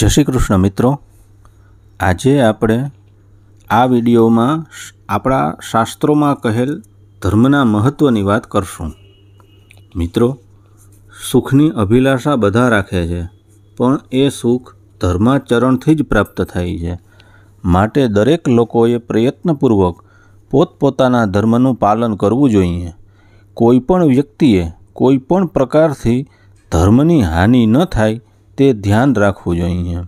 જય શ્રી કૃષ્ણ મિત્રો આજે આપણે આ વિડીયોમાં આપણા શાસ્ત્રોમાં કહેલ ધર્મના મહત્ત્વની વાત કરશું મિત્રો સુખની અભિલાષા બધા રાખે છે પણ એ સુખ ધર્માચરણથી જ પ્રાપ્ત થાય છે માટે દરેક લોકોએ પ્રયત્નપૂર્વક પોતપોતાના ધર્મનું પાલન કરવું જોઈએ કોઈ પણ વ્યક્તિએ કોઈ પણ પ્રકારથી ધર્મની હાનિ ન થાય તે ધ્યાન રાખવું જોઈએ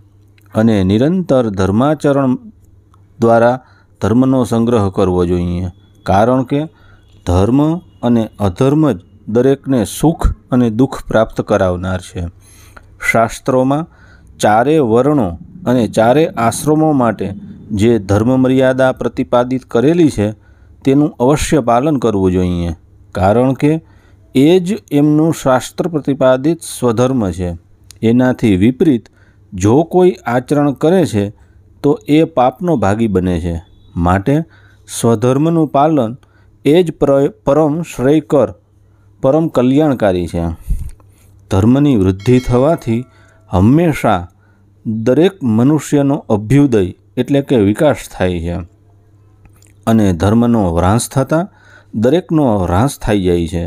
અને નિરંતર ધર્માચરણ દ્વારા ધર્મનો સંગ્રહ કરવો જોઈએ કારણ કે ધર્મ અને અધર્મ જ દરેકને સુખ અને દુઃખ પ્રાપ્ત કરાવનાર છે શાસ્ત્રોમાં ચારે વર્ણો અને ચારે આશ્રમો માટે જે ધર્મ મર્યાદા પ્રતિપાદિત કરેલી છે તેનું અવશ્ય પાલન કરવું જોઈએ કારણ કે એ જ એમનું શાસ્ત્ર પ્રતિપાદિત સ્વધર્મ છે એનાથી વિપરીત જો કોઈ આચરણ કરે છે તો એ પાપનો ભાગી બને છે માટે સ્વધર્મનું પાલન એ જ પરમ શ્રેયકર પરમ કલ્યાણકારી છે ધર્મની વૃદ્ધિ થવાથી હંમેશા દરેક મનુષ્યનો અભ્યુદય એટલે કે વિકાસ થાય છે અને ધર્મનો ભ્રાંસ થતાં દરેકનો હ્રાસ થઈ જાય છે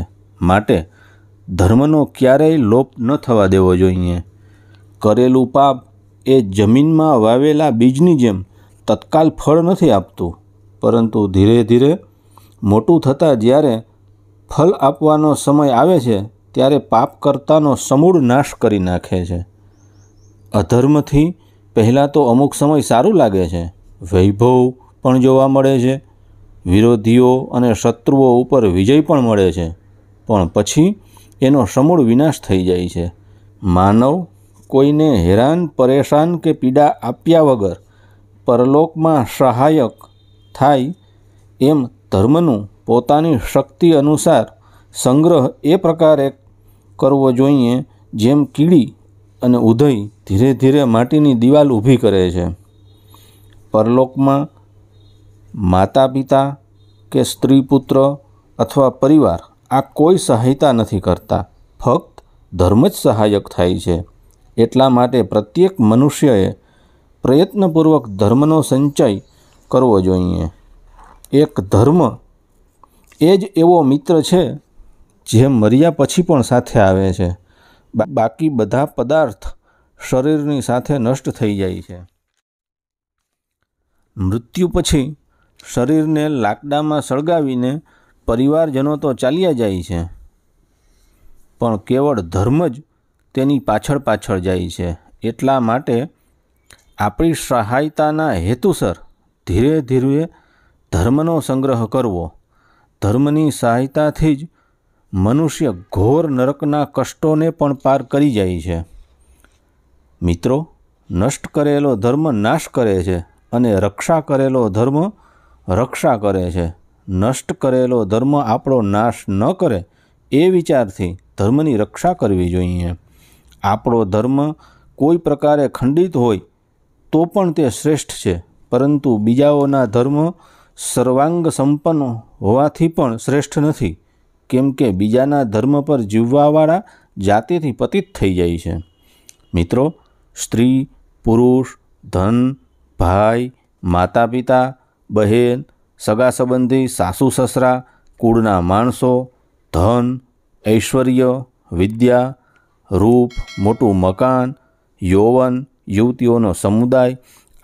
માટે ધર્મનો ક્યારેય લોપ ન થવા દેવો જોઈએ કરેલું પાપ એ જમીનમાં વાવેલા બીજની જેમ તત્કાલ ફળ નથી આપતું પરંતુ ધીરે ધીરે મોટું થતાં જ્યારે ફલ આપવાનો સમય આવે છે ત્યારે પાપ કરતાનો સમૂળ નાશ કરી નાખે છે અધર્મથી પહેલાં તો અમુક સમય સારું લાગે છે વૈભવ પણ જોવા મળે છે વિરોધીઓ અને શત્રુઓ ઉપર વિજય પણ મળે છે પણ પછી એનો સમૂળ વિનાશ થઈ જાય છે માનવ કોઈને હેરાન પરેશાન કે પીડા આપ્યા વગર પરલોકમાં સહાયક થાય એમ ધર્મનું પોતાની શક્તિ અનુસાર સંગ્રહ એ પ્રકારે કરવો જોઈએ જેમ કીડી અને ઉદય ધીરે ધીરે માટીની દિવાલ ઊભી કરે છે પરલોકમાં માતા પિતા કે સ્ત્રી પુત્ર અથવા પરિવાર આ કોઈ સહાયતા નથી કરતા ફક્ત ધર્મ જ સહાયક થાય છે એટલા માટે પ્રત્યેક મનુષ્યએ પ્રયત્નપૂર્વક ધર્મનો સંચય કરવો જોઈએ એક ધર્મ એ જ એવો મિત્ર છે જે મર્યા પછી પણ સાથે આવે છે બાકી બધા પદાર્થ શરીરની સાથે નષ્ટ થઈ જાય છે મૃત્યુ પછી શરીરને લાકડામાં સળગાવીને પરિવારજનો તો ચાલ્યા જાય છે પણ કેવળ ધર્મ જ તેની પાછળ પાછળ જાય છે એટલા માટે આપણી સહાયતાના હેતુસર ધીરે ધીરે ધર્મનો સંગ્રહ કરવો ધર્મની સહાયતાથી જ મનુષ્ય ઘોર નરકના કષ્ટોને પણ પાર કરી જાય છે મિત્રો નષ્ટ કરેલો ધર્મ નાશ કરે છે અને રક્ષા કરેલો ધર્મ રક્ષા કરે છે નષ્ટ કરેલો ધર્મ આપણો નાશ ન કરે એ વિચારથી ધર્મની રક્ષા કરવી જોઈએ આપણો ધર્મ કોઈ પ્રકારે ખંડિત હોય તો પણ તે શ્રેષ્ઠ છે પરંતુ બીજાઓના ધર્મ સર્વાંગ સંપન્ન હોવાથી પણ શ્રેષ્ઠ નથી કેમ કે બીજાના ધર્મ પર જીવવાવાળા જાતિથી પતિત થઈ જાય છે મિત્રો સ્ત્રી પુરુષ ધન ભાઈ માતા પિતા બહેન સગા સંબંધી સાસુ સસરા કુળના માણસો ધન ઐશ્વર્ય વિદ્યા રૂપ મોટું મકાન યૌવન યુવતીઓનો સમુદાય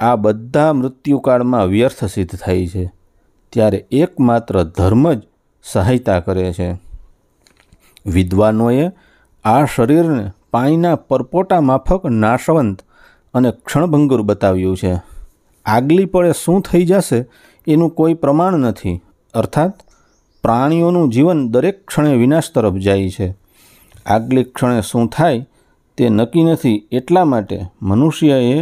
આ બધા મૃત્યુકાળમાં વ્યર્થ સિદ્ધ થાય છે ત્યારે એકમાત્ર ધર્મ જ સહાયતા કરે છે વિદ્વાનોએ આ શરીરને પાણીના પરપોટા માફક નાશવંત અને ક્ષણભંગુર બતાવ્યું છે આગલી પળે શું થઈ જશે એનું કોઈ પ્રમાણ નથી અર્થાત પ્રાણીઓનું જીવન દરેક ક્ષણે વિનાશ તરફ જાય છે આગલી ક્ષણે શું થાય તે નક્કી નથી એટલા માટે મનુષ્યએ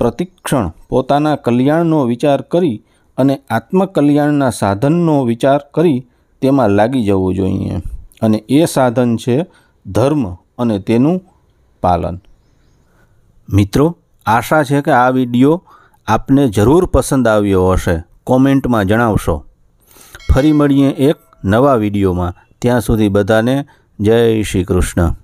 પ્રતિક્ષણ પોતાના કલ્યાણનો વિચાર કરી અને આત્મકલ્યાણના સાધનનો વિચાર કરી તેમાં લાગી જવું જોઈએ અને એ સાધન છે ધર્મ અને તેનું પાલન મિત્રો આશા છે કે આ વિડીયો આપને જરૂર પસંદ આવ્યો હશે કોમેન્ટમાં જણાવશો ફરી મળીએ એક નવા વિડીયોમાં ત્યાં સુધી બધાને જય શ્રી કૃષ્ણ